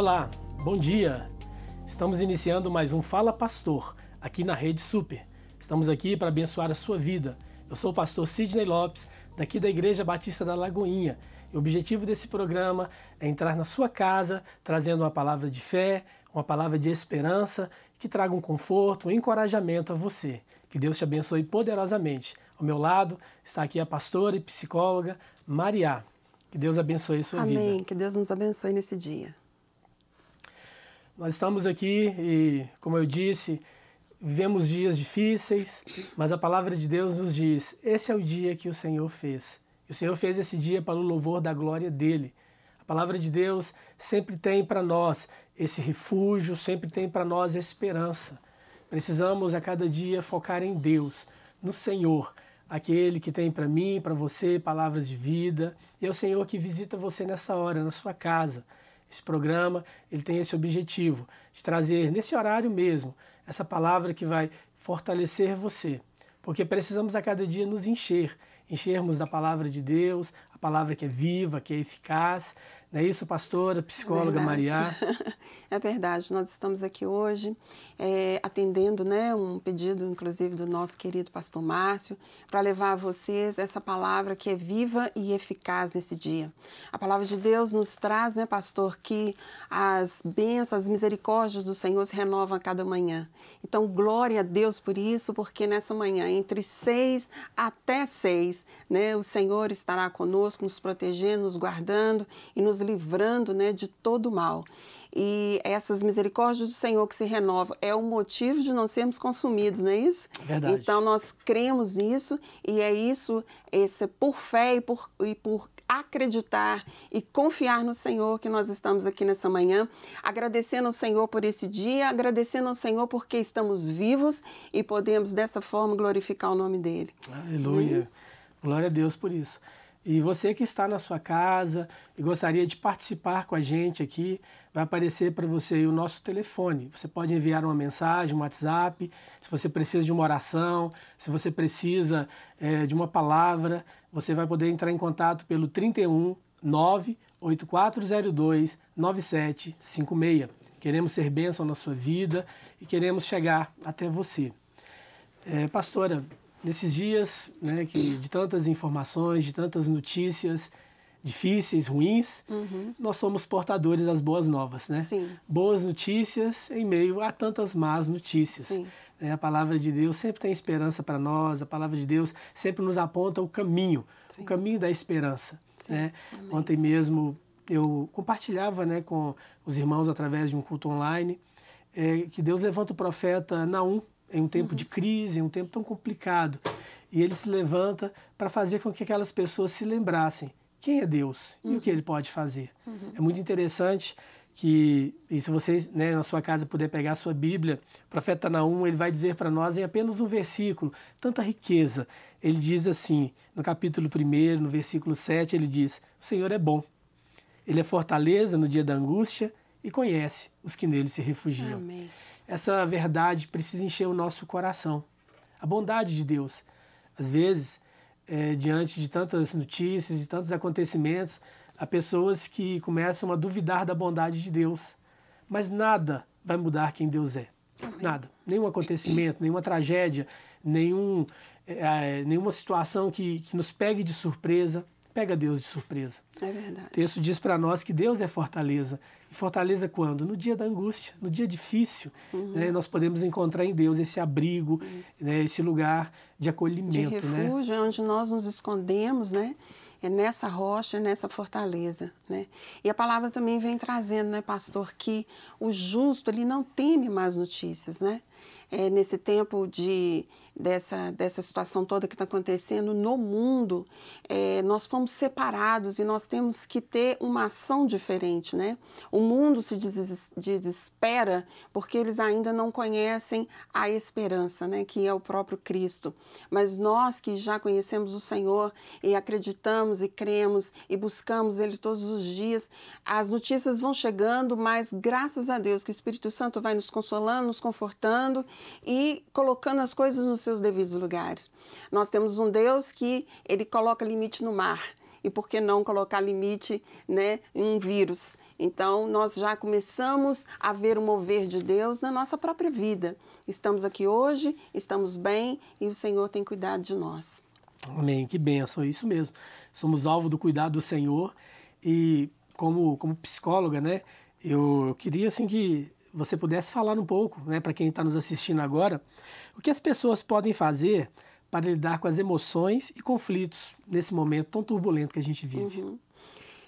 Olá, bom dia! Estamos iniciando mais um Fala Pastor aqui na Rede Super. Estamos aqui para abençoar a sua vida. Eu sou o pastor Sidney Lopes, daqui da Igreja Batista da Lagoinha. E o objetivo desse programa é entrar na sua casa trazendo uma palavra de fé, uma palavra de esperança que traga um conforto, um encorajamento a você. Que Deus te abençoe poderosamente. Ao meu lado está aqui a pastora e psicóloga Maria. Que Deus abençoe a sua Amém. vida. Amém. Que Deus nos abençoe nesse dia. Nós estamos aqui e, como eu disse, vivemos dias difíceis, mas a palavra de Deus nos diz: esse é o dia que o Senhor fez. E o Senhor fez esse dia para o louvor da glória dele. A palavra de Deus sempre tem para nós esse refúgio, sempre tem para nós esperança. Precisamos a cada dia focar em Deus, no Senhor, aquele que tem para mim, para você palavras de vida, e é o Senhor que visita você nessa hora, na sua casa esse programa ele tem esse objetivo de trazer nesse horário mesmo essa palavra que vai fortalecer você, porque precisamos a cada dia nos encher, enchermos da palavra de Deus, palavra que é viva, que é eficaz. Não é isso, pastora, psicóloga Maria? É verdade, nós estamos aqui hoje é, atendendo né, um pedido, inclusive, do nosso querido pastor Márcio, para levar a vocês essa palavra que é viva e eficaz nesse dia. A palavra de Deus nos traz, né, pastor, que as bênçãos, as misericórdias do Senhor se renovam a cada manhã. Então, glória a Deus por isso, porque nessa manhã, entre seis até seis, né, o Senhor estará conosco conosco, nos protegendo, nos guardando e nos livrando né, de todo mal. E essas misericórdias do Senhor que se renovam é o motivo de não sermos consumidos, não é isso? Verdade. Então nós cremos nisso e é isso, esse, por fé e por, e por acreditar e confiar no Senhor que nós estamos aqui nessa manhã, agradecendo ao Senhor por esse dia, agradecendo ao Senhor porque estamos vivos e podemos dessa forma glorificar o nome dele. Aleluia. Hum? Glória a Deus por isso. E você que está na sua casa e gostaria de participar com a gente aqui, vai aparecer para você o nosso telefone. Você pode enviar uma mensagem, um WhatsApp, se você precisa de uma oração, se você precisa é, de uma palavra, você vai poder entrar em contato pelo 31 98402 9756. Queremos ser bênção na sua vida e queremos chegar até você. É, pastora, nesses dias, né, que de tantas informações, de tantas notícias difíceis, ruins, uhum. nós somos portadores das boas novas, né? Sim. Boas notícias em meio a tantas más notícias. Sim. É, a palavra de Deus sempre tem esperança para nós, a palavra de Deus sempre nos aponta o caminho, Sim. o caminho da esperança. Né? Ontem mesmo eu compartilhava né, com os irmãos através de um culto online é, que Deus levanta o profeta Naum em é um tempo uhum. de crise, em é um tempo tão complicado. E ele se levanta para fazer com que aquelas pessoas se lembrassem quem é Deus uhum. e o que ele pode fazer. Uhum. É muito interessante que, e se você né, na sua casa puder pegar a sua Bíblia, o profeta Naum ele vai dizer para nós em apenas um versículo, tanta riqueza. Ele diz assim, no capítulo 1, no versículo 7, ele diz: O Senhor é bom, ele é fortaleza no dia da angústia e conhece os que nele se refugiam. Amém essa verdade precisa encher o nosso coração. A bondade de Deus. Às vezes, é, diante de tantas notícias, de tantos acontecimentos, há pessoas que começam a duvidar da bondade de Deus. Mas nada vai mudar quem Deus é. Nada. Nenhum acontecimento, nenhuma tragédia, nenhum, é, é, nenhuma situação que, que nos pegue de surpresa pega Deus de surpresa. É verdade. O texto diz para nós que Deus é fortaleza. E fortaleza quando? No dia da angústia, no dia difícil. Uhum. Né? Nós podemos encontrar em Deus esse abrigo, né? esse lugar de acolhimento. De né? refúgio, né? onde nós nos escondemos, né? É nessa rocha, é nessa fortaleza, né? E a palavra também vem trazendo, né, pastor, que o justo, ele não teme mais notícias, né? é, nesse tempo de, dessa, dessa situação toda que está acontecendo no mundo, é, nós fomos separados e nós temos que ter uma ação diferente, né? O mundo se desespera porque eles ainda não conhecem a esperança, né? Que é o próprio Cristo. Mas nós que já conhecemos o Senhor e acreditamos e cremos e buscamos Ele todos os dias, as notícias vão chegando, mas graças a Deus que o Espírito Santo vai nos consolando, nos confortando, e colocando as coisas nos seus devidos lugares. Nós temos um Deus que ele coloca limite no mar e por que não colocar limite né, em um vírus. Então, nós já começamos a ver o mover de Deus na nossa própria vida. Estamos aqui hoje, estamos bem e o Senhor tem cuidado de nós. Amém, que benção, é isso mesmo. Somos alvo do cuidado do Senhor e como, como psicóloga, né, eu queria assim que você pudesse falar um pouco, né, para quem está nos assistindo agora, o que as pessoas podem fazer para lidar com as emoções e conflitos nesse momento tão turbulento que a gente vive. Uhum.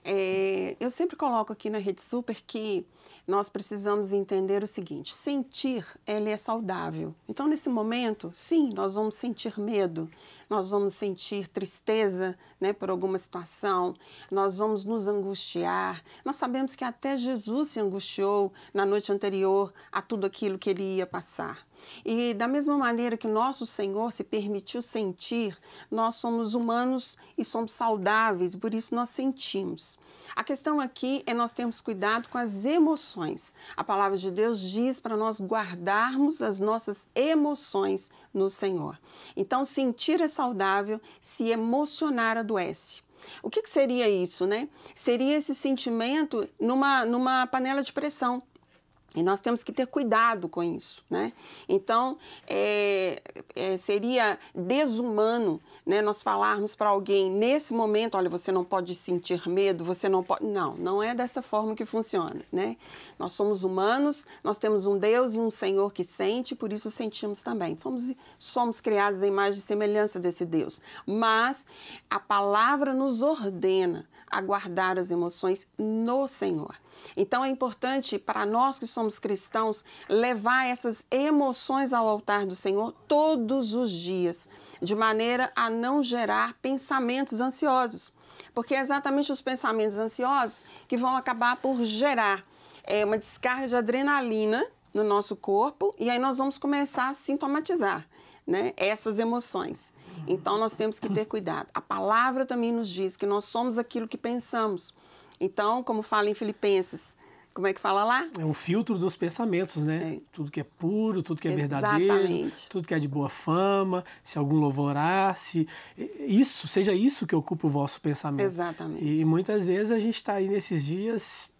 É, eu sempre coloco aqui na Rede Super que nós precisamos entender o seguinte: sentir ele é saudável. Então, nesse momento, sim, nós vamos sentir medo, nós vamos sentir tristeza né, por alguma situação, nós vamos nos angustiar. Nós sabemos que até Jesus se angustiou na noite anterior a tudo aquilo que ele ia passar. E da mesma maneira que nosso Senhor se permitiu sentir, nós somos humanos e somos saudáveis, por isso nós sentimos. A questão aqui é nós termos cuidado com as emoções. A palavra de Deus diz para nós guardarmos as nossas emoções no Senhor. Então, sentir é saudável, se emocionar adoece. O que, que seria isso, né? Seria esse sentimento numa, numa panela de pressão e nós temos que ter cuidado com isso, né? Então, é, é, seria desumano né, nós falarmos para alguém, nesse momento, olha, você não pode sentir medo, você não pode... Não, não é dessa forma que funciona, né? Nós somos humanos, nós temos um Deus e um Senhor que sente, por isso sentimos também. Fomos, somos criados em imagem e semelhança desse Deus. Mas a palavra nos ordena a guardar as emoções no Senhor. Então é importante para nós que somos cristãos levar essas emoções ao altar do Senhor todos os dias, de maneira a não gerar pensamentos ansiosos, porque é exatamente os pensamentos ansiosos que vão acabar por gerar é, uma descarga de adrenalina no nosso corpo e aí nós vamos começar a sintomatizar. Né, essas emoções. Então nós temos que ter cuidado. A palavra também nos diz que nós somos aquilo que pensamos. Então, como fala em Filipenses, como é que fala lá? É um filtro dos pensamentos, né? É. Tudo que é puro, tudo que é Exatamente. verdadeiro, tudo que é de boa fama, se algum louvorar, se isso, seja isso que ocupa o vosso pensamento. Exatamente. E muitas vezes a gente está aí nesses dias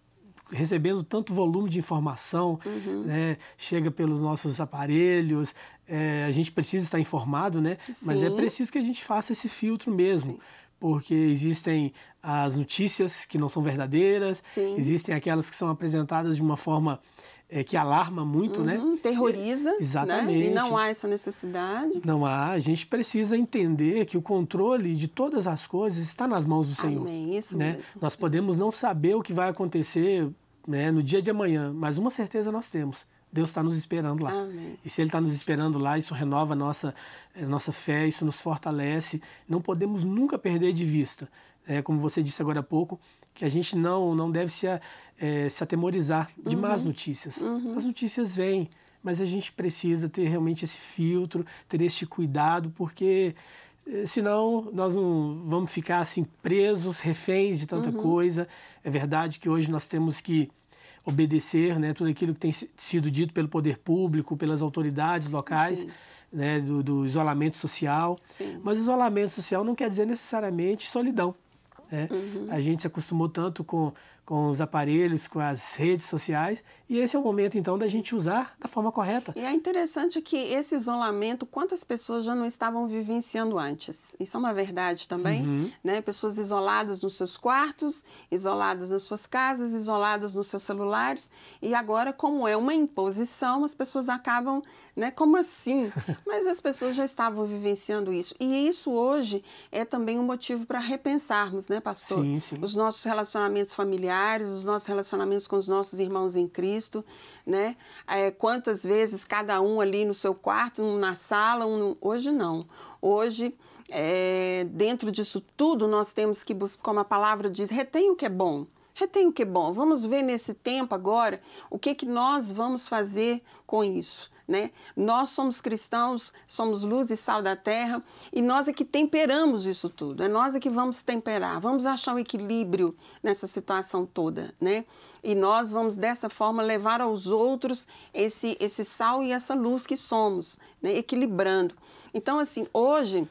recebendo tanto volume de informação, uhum. né? chega pelos nossos aparelhos, é, a gente precisa estar informado, né? Sim. Mas é preciso que a gente faça esse filtro mesmo. Sim porque existem as notícias que não são verdadeiras, Sim. existem aquelas que são apresentadas de uma forma é, que alarma muito, né? uhum, né? Terroriza. Exatamente. Né? E não há essa necessidade. Não há. A gente precisa entender que o controle de todas as coisas está nas mãos do Senhor. Amém. Isso né? mesmo. Nós uhum. podemos não saber o que vai acontecer né, no dia de amanhã, mas uma certeza nós temos: Deus está nos esperando lá. Amém. E se Ele está nos esperando lá, isso renova a nossa, a eh, nossa fé, isso nos fortalece. Não podemos nunca perder de vista, é, como você disse agora há pouco, que a gente não, não deve se, é, se atemorizar de uhum. más notícias. Uhum. As notícias vêm, mas a gente precisa ter realmente esse filtro, ter este cuidado, porque eh, senão nós não vamos ficar assim presos, reféns de tanta uhum. coisa. É verdade que hoje nós temos que obedecer né, tudo aquilo que tem sido dito pelo poder público, pelas autoridades locais. Né, do, do, isolamento social. Sim. Mas isolamento social não quer dizer necessariamente solidão. Né? Uhum. A gente se acostumou tanto com, com os aparelhos, com as redes sociais, e esse é o momento então da gente usar da forma correta. E é interessante que esse isolamento, quantas pessoas já não estavam vivenciando antes? Isso é uma verdade também, uhum. né? Pessoas isoladas nos seus quartos, isoladas nas suas casas, isoladas nos seus celulares, e agora como é uma imposição, as pessoas acabam, né, como assim? Mas as pessoas já estavam vivenciando isso. E isso hoje é também um motivo para repensarmos, né, pastor? Sim, sim. Os nossos relacionamentos familiares familiares, os nossos relacionamentos com os nossos irmãos em Cristo, né? É, quantas vezes cada um ali no seu quarto, um na sala, um no... hoje não. Hoje é, dentro disso tudo nós temos que buscar, como a palavra diz, retém o que é bom. Retém o que é bom. Vamos ver nesse tempo agora o que é que nós vamos fazer com isso né? Nós somos cristãos, somos luz e sal da terra e nós é que temperamos isso tudo. É nós é que vamos temperar, vamos achar o um equilíbrio nessa situação toda, né? E nós vamos dessa forma levar aos outros esse esse sal e essa luz que somos, né? equilibrando. Então assim, hoje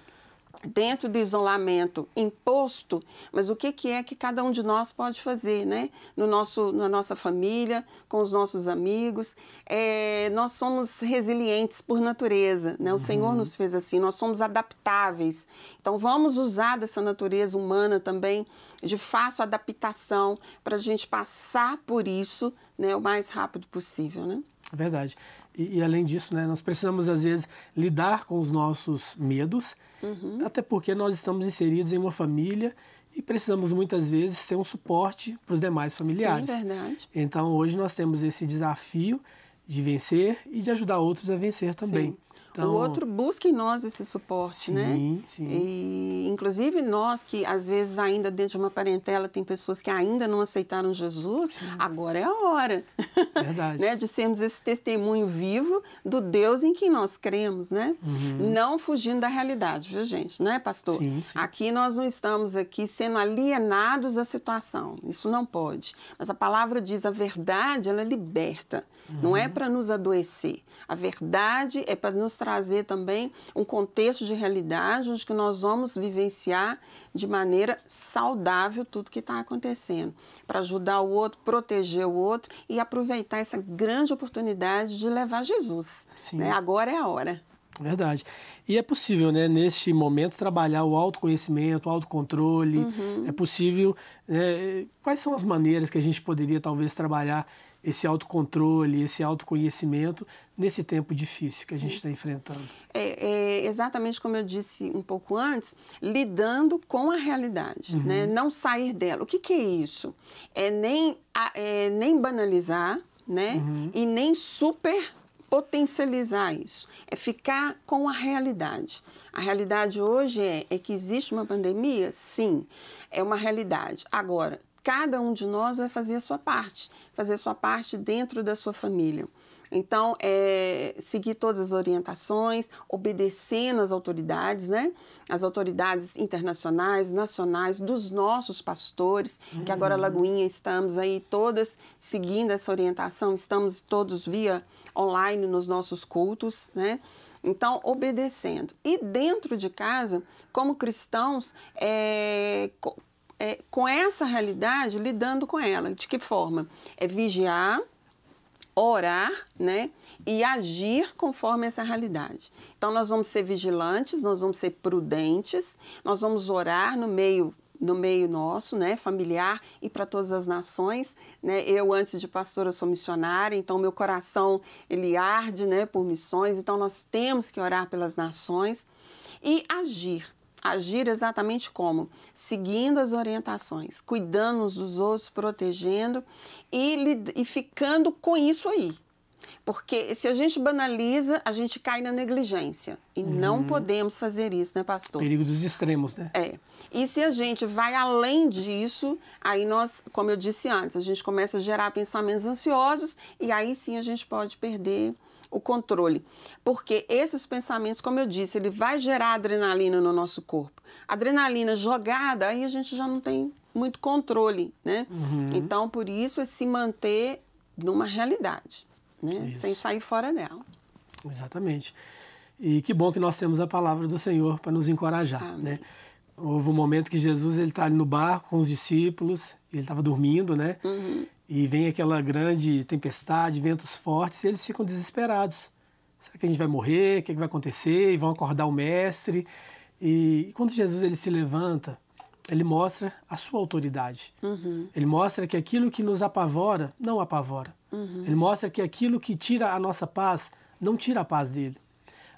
dentro do isolamento imposto, mas o que, que é que cada um de nós pode fazer, né? No nosso, na nossa família, com os nossos amigos. É, nós somos resilientes por natureza, né? O uhum. Senhor nos fez assim, nós somos adaptáveis. Então, vamos usar dessa natureza humana também, de fácil adaptação, para a gente passar por isso né, o mais rápido possível, né? É verdade. E, e além disso, né, nós precisamos, às vezes, lidar com os nossos medos, Uhum. Até porque nós estamos inseridos em uma família e precisamos muitas vezes ter um suporte para os demais familiares. Sim, verdade. Então hoje nós temos esse desafio de vencer e de ajudar outros a vencer também. Sim. Então, o outro busca em nós esse suporte, sim, né? Sim, sim. E, inclusive nós que, às vezes, ainda dentro de uma parentela, tem pessoas que ainda não aceitaram Jesus, sim. agora é a hora. Verdade. né? De sermos esse testemunho vivo do Deus em que nós cremos, né? Uhum. Não fugindo da realidade, viu, gente? Não é, pastor? Sim, Aqui nós não estamos aqui sendo alienados da situação. Isso não pode. Mas a palavra diz, a verdade, ela liberta. Uhum. Não é uhum. para nos adoecer. A verdade é para nos trazer também um contexto de realidade onde que nós vamos vivenciar de maneira saudável tudo que está acontecendo, para ajudar o outro, proteger o outro e aproveitar essa grande oportunidade de levar Jesus. Né? Agora é a hora. Verdade. E é possível, né, neste momento, trabalhar o autoconhecimento, o autocontrole. Uhum. É possível. Né, quais são as maneiras que a gente poderia, talvez, trabalhar esse autocontrole, esse autoconhecimento nesse tempo difícil que a gente é. está enfrentando? É, é, exatamente como eu disse um pouco antes, lidando com a realidade, né? uhum. né? não sair dela. O que, que é isso? É nem, é, nem banalizar né? Uhum. e nem super potencializar isso, é ficar com a realidade. A realidade hoje é, é que existe uma pandemia? Sim, é uma realidade. Agora, cada um de nós vai fazer a sua parte, fazer a sua parte dentro da sua família. Então, é, seguir todas as orientações, obedecendo as autoridades, né? As autoridades internacionais, nacionais, dos nossos pastores, uhum. que agora uhum. Lagoinha estamos aí todas seguindo essa orientação, estamos todos via online nos nossos cultos, né? Então, obedecendo. E dentro de casa, como cristãos, é, é, com essa realidade, lidando com ela. De que forma? É vigiar, orar, né, e agir conforme essa realidade. Então nós vamos ser vigilantes, nós vamos ser prudentes, nós vamos orar no meio no meio nosso, né, familiar e para todas as nações, né? Eu antes de pastora sou missionária, então meu coração ele arde, né, por missões. Então nós temos que orar pelas nações e agir agir exatamente como? Seguindo as orientações, cuidando uns dos outros, protegendo e, e ficando com isso aí. Porque se a gente banaliza, a gente cai na negligência. E não uhum. podemos fazer isso, né, pastor? Perigo dos extremos, né? É. E se a gente vai além disso, aí nós, como eu disse antes, a gente começa a gerar pensamentos ansiosos e aí sim a gente pode perder o controle. Porque esses pensamentos, como eu disse, ele vai gerar adrenalina no nosso corpo. Adrenalina jogada, aí a gente já não tem muito controle, né? Uhum. Então, por isso, é se manter numa realidade, né? Isso. Sem sair fora dela. Exatamente. E que bom que nós temos a palavra do Senhor para nos encorajar, Amém. né? Houve um momento que Jesus ele está ali no bar com os discípulos, ele estava dormindo, né? Uhum e vem aquela grande tempestade, ventos fortes, e eles ficam desesperados. Será que a gente vai morrer? O que, é que vai acontecer? E vão acordar o mestre. E, e quando Jesus ele se levanta, ele mostra a sua autoridade. Uhum. Ele mostra que aquilo que nos apavora, não apavora. Uhum. Ele mostra que aquilo que tira a nossa paz, não tira a paz dele.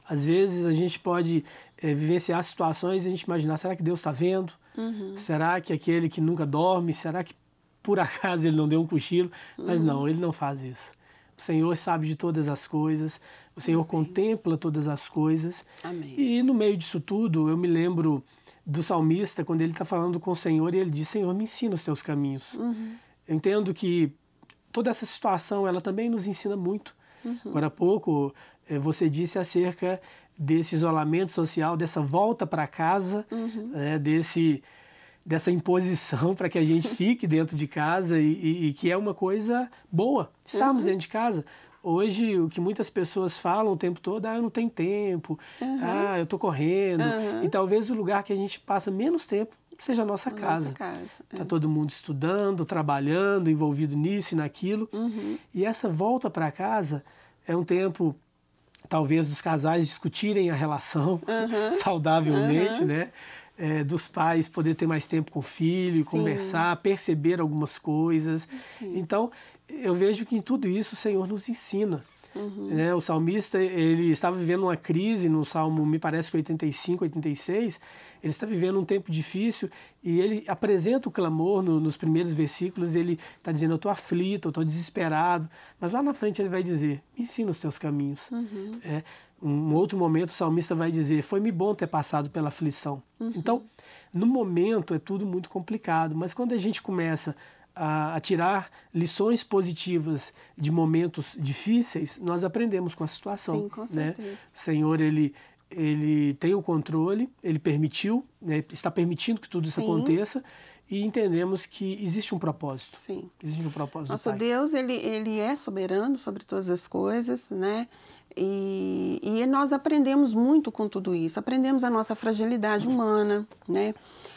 Às vezes a gente pode é, vivenciar situações e a gente imaginar: será que Deus está vendo? Uhum. Será que aquele que nunca dorme? Será que por acaso ele não deu um cochilo, mas uhum. não, ele não faz isso. O Senhor sabe de todas as coisas, o Senhor Amém. contempla todas as coisas. Amém. E no meio disso tudo, eu me lembro do salmista, quando ele está falando com o Senhor, e ele diz: Senhor, me ensina os teus caminhos. Uhum. Eu entendo que toda essa situação, ela também nos ensina muito. Uhum. Agora há pouco, eh, você disse acerca desse isolamento social, dessa volta para casa, uhum. né, desse dessa imposição para que a gente fique dentro de casa e, e, e que é uma coisa boa, estarmos uhum. dentro de casa. Hoje, o que muitas pessoas falam o tempo todo, ah, eu não tenho tempo, uhum. ah, eu estou correndo. Uhum. E talvez o lugar que a gente passa menos tempo seja a nossa a casa. Nossa casa. é. Tá todo mundo estudando, trabalhando, envolvido nisso e naquilo. Uhum. E essa volta para casa é um tempo talvez dos casais discutirem a relação uhum. saudavelmente, uhum. né? é, dos pais poder ter mais tempo com o filho, Sim. conversar, perceber algumas coisas. Sim. Então, eu vejo que em tudo isso o Senhor nos ensina. Uhum. Né? O salmista, ele estava vivendo uma crise no Salmo, me parece que 85, 86. Ele está vivendo um tempo difícil e ele apresenta o clamor no, nos primeiros versículos. Ele está dizendo: Eu estou aflito, eu estou desesperado. Mas lá na frente ele vai dizer: Me ensina os teus caminhos. Uhum. É, um outro momento o salmista vai dizer: Foi-me bom ter passado pela aflição. Uhum. Então, no momento é tudo muito complicado, mas quando a gente começa a, a, tirar lições positivas de momentos difíceis, nós aprendemos com a situação. Sim, com né? certeza. Né? O Senhor, ele, ele tem o controle, ele permitiu, né? está permitindo que tudo isso Sim. aconteça e entendemos que existe um propósito. Sim. Existe um propósito. Nosso Deus, ele, ele é soberano sobre todas as coisas, né? E, e nós aprendemos muito com tudo isso. Aprendemos a nossa fragilidade humana, né?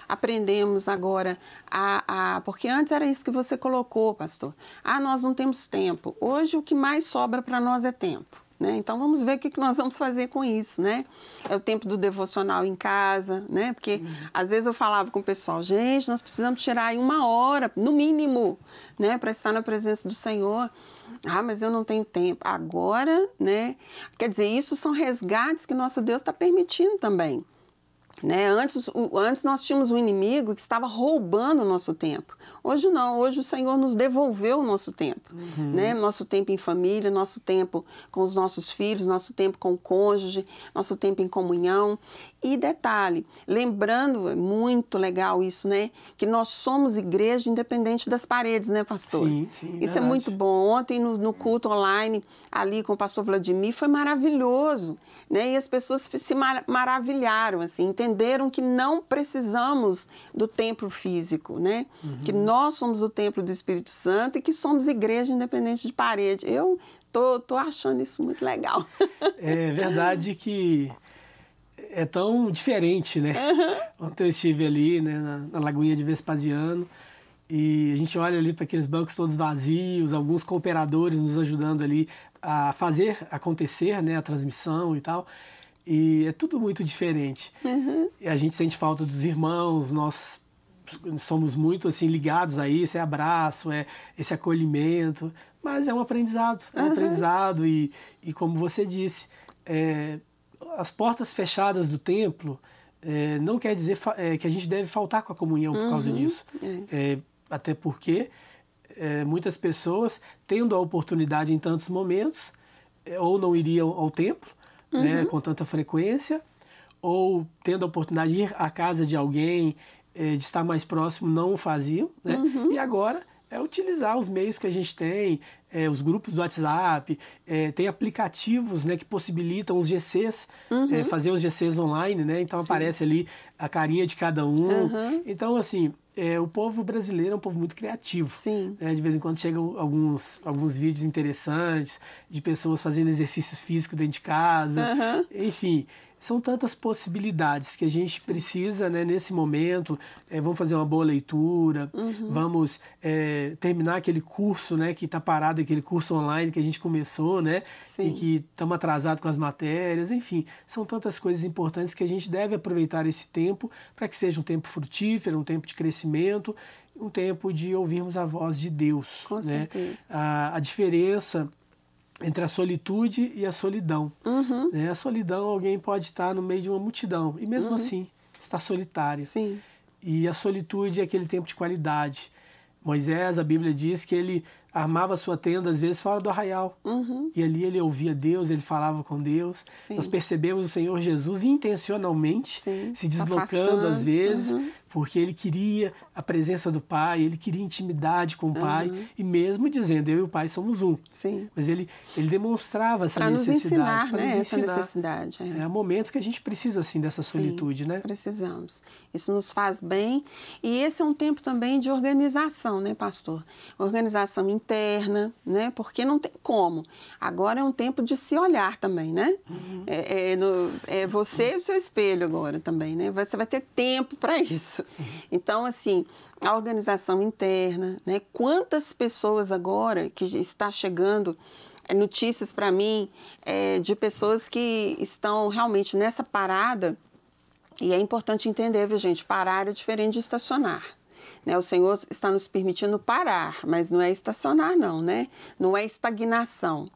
aprendemos agora a, a, Porque antes era isso que você colocou, pastor. Ah, nós não temos tempo. Hoje o que mais sobra para nós é tempo. Né? Então vamos ver o que nós vamos fazer com isso, né? É o tempo do devocional em casa, né? Porque uhum. às vezes eu falava com o pessoal, gente, nós precisamos tirar aí uma hora, no mínimo, né? Para estar na presença do Senhor. Ah, mas eu não tenho tempo. Agora, né? Quer dizer, isso são resgates que nosso Deus está permitindo também. Né? Antes, o, antes nós tínhamos um inimigo que estava roubando o nosso tempo. Hoje não, hoje o Senhor nos devolveu o nosso tempo. Uhum. Né? Nosso tempo em família, nosso tempo com os nossos filhos, nosso tempo com o cônjuge, nosso tempo em comunhão. E detalhe, lembrando, é muito legal isso, né? Que nós somos igreja independente das paredes, né, pastor? Sim, sim, isso é verdade. é muito bom. Ontem, no, no, culto online, ali com o pastor Vladimir, foi maravilhoso. Né? E as pessoas se mar maravilharam, assim, entendeu? entenderam que não precisamos do templo físico, né? Uhum. Que nós somos o templo do Espírito Santo e que somos igreja independente de parede. Eu tô, tô achando isso muito legal. É verdade que é tão diferente, né? Uhum. Ontem eu estive ali, né, na, na Lagoinha de Vespasiano. E a gente olha ali para aqueles bancos todos vazios, alguns cooperadores nos ajudando ali a fazer acontecer né, a transmissão e tal. E é tudo muito diferente. Uhum. E a gente sente falta dos irmãos, nós somos muito assim ligados a isso, é abraço, é esse acolhimento, mas é um aprendizado, é um uhum. aprendizado e, e como você disse, é, as portas fechadas do templo é, não quer dizer é, que a gente deve faltar com a comunhão por uhum. causa disso, é. É, até porque é, muitas pessoas tendo a oportunidade em tantos momentos ou não iriam ao templo né? uhum. né, com tanta frequência, ou tendo a oportunidade de ir à casa de alguém, eh, de estar mais próximo, não o faziam. Né? Uhum. E agora é utilizar os meios que a gente tem, é, os grupos do WhatsApp, é, tem aplicativos né, que possibilitam os GCs, uhum. é, fazer os GCs online, né? Então Sim. aparece ali a carinha de cada um. Uhum. Então, assim, é, o povo brasileiro é um povo muito criativo. Sim. Né? De vez em quando chegam alguns, alguns vídeos interessantes de pessoas fazendo exercícios físicos dentro de casa, uhum. enfim. São tantas possibilidades que a gente Sim. precisa, né, nesse momento. É, vamos fazer uma boa leitura, uhum. vamos é, terminar aquele curso, né, que está parado, aquele curso online que a gente começou, né, Sim. e que estamos atrasados com as matérias. Enfim, são tantas coisas importantes que a gente deve aproveitar esse tempo para que seja um tempo frutífero, um tempo de crescimento um tempo de ouvirmos a voz de Deus. Com né? certeza. A, a diferença entre a solitude e a solidão. Uhum. Né? A solidão, alguém pode estar no meio de uma multidão e mesmo uhum. assim estar solitário. Sim. E a solitude é aquele tempo de qualidade. Moisés, a Bíblia diz que ele armava sua tenda, às vezes, fora do arraial. Uhum. E ali ele ouvia Deus, ele falava com Deus. Sim. Nós percebemos o Senhor Jesus intencionalmente Sim. se deslocando, às vezes, uhum. porque ele queria a presença do Pai, ele queria intimidade com o uhum. Pai, e mesmo dizendo, eu e o Pai somos um. Sim. Mas ele, ele demonstrava essa pra necessidade. Para né? nos ensinar, essa necessidade. É. é. Há momentos que a gente precisa, assim, dessa solitude, né? precisamos. Isso nos faz bem. E esse é um tempo também de organização, né, pastor? Organização interna, né? Porque não tem como. Agora é um tempo de se olhar também, né? Uhum. É, é, no, é, você e o seu espelho agora também, né? Você vai ter tempo para isso. Então, assim, a organização interna, né? Quantas pessoas agora que está chegando é, notícias para mim é, de pessoas que estão realmente nessa parada e é importante entender, viu, gente? Parar é diferente de estacionar. Né? O Senhor está nos permitindo parar, mas não é estacionar, não, né? Não é estagnação,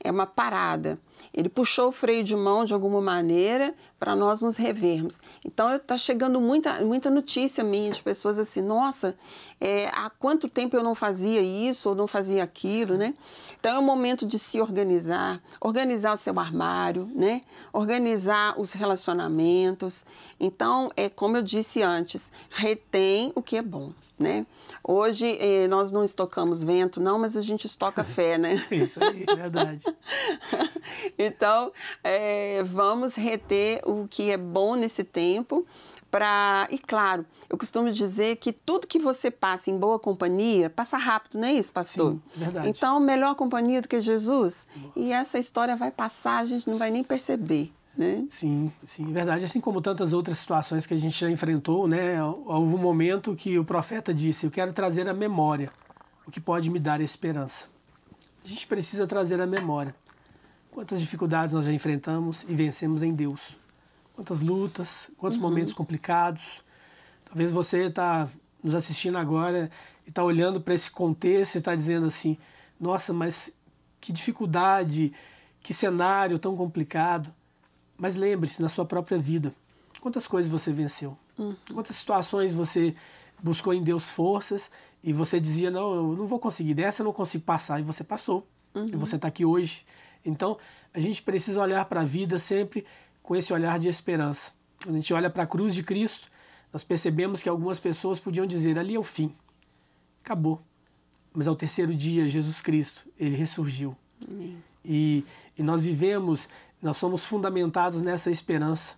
é uma parada. Ele puxou o freio de mão de alguma maneira para nós nos revermos. Então está chegando muita, muita notícia minha de pessoas assim, nossa, é, há quanto tempo eu não fazia isso ou não fazia aquilo, né? Então é o momento de se organizar, organizar o seu armário, né? Organizar os relacionamentos. Então é como eu disse antes, retém o que é bom. Né? Hoje eh, nós não estocamos vento, não, mas a gente estoca fé, né? Isso aí, é verdade. então, eh, vamos reter o que é bom nesse tempo. Pra... E claro, eu costumo dizer que tudo que você passa em boa companhia passa rápido, não é isso, pastor? Sim, verdade. Então, melhor companhia do que Jesus. E essa história vai passar, a gente não vai nem perceber. Né? Sim, sim, é verdade. Assim como tantas outras situações que a gente já enfrentou, né? Houve um momento que o profeta disse: Eu quero trazer a memória, o que pode me dar esperança. A gente precisa trazer a memória. Quantas dificuldades nós já enfrentamos e vencemos em Deus. Quantas lutas, quantos uhum. momentos complicados. Talvez você está nos assistindo agora e está olhando para esse contexto e está dizendo assim: nossa, mas que dificuldade, que cenário tão complicado. Mas lembre-se, na sua própria vida, quantas coisas você venceu? Uhum. Quantas situações você buscou em Deus forças e você dizia, não, eu não vou conseguir dessa, eu não consigo passar. E você passou. Uhum. E você está uhum. aqui hoje. Então, a gente precisa olhar para a vida sempre com esse olhar de esperança. Quando a gente olha para a cruz de Cristo, nós percebemos que algumas pessoas podiam dizer, ali é o fim. Acabou. Mas ao terceiro dia, Jesus Cristo, ele ressurgiu. E, e, nós vivemos nós somos fundamentados nessa esperança.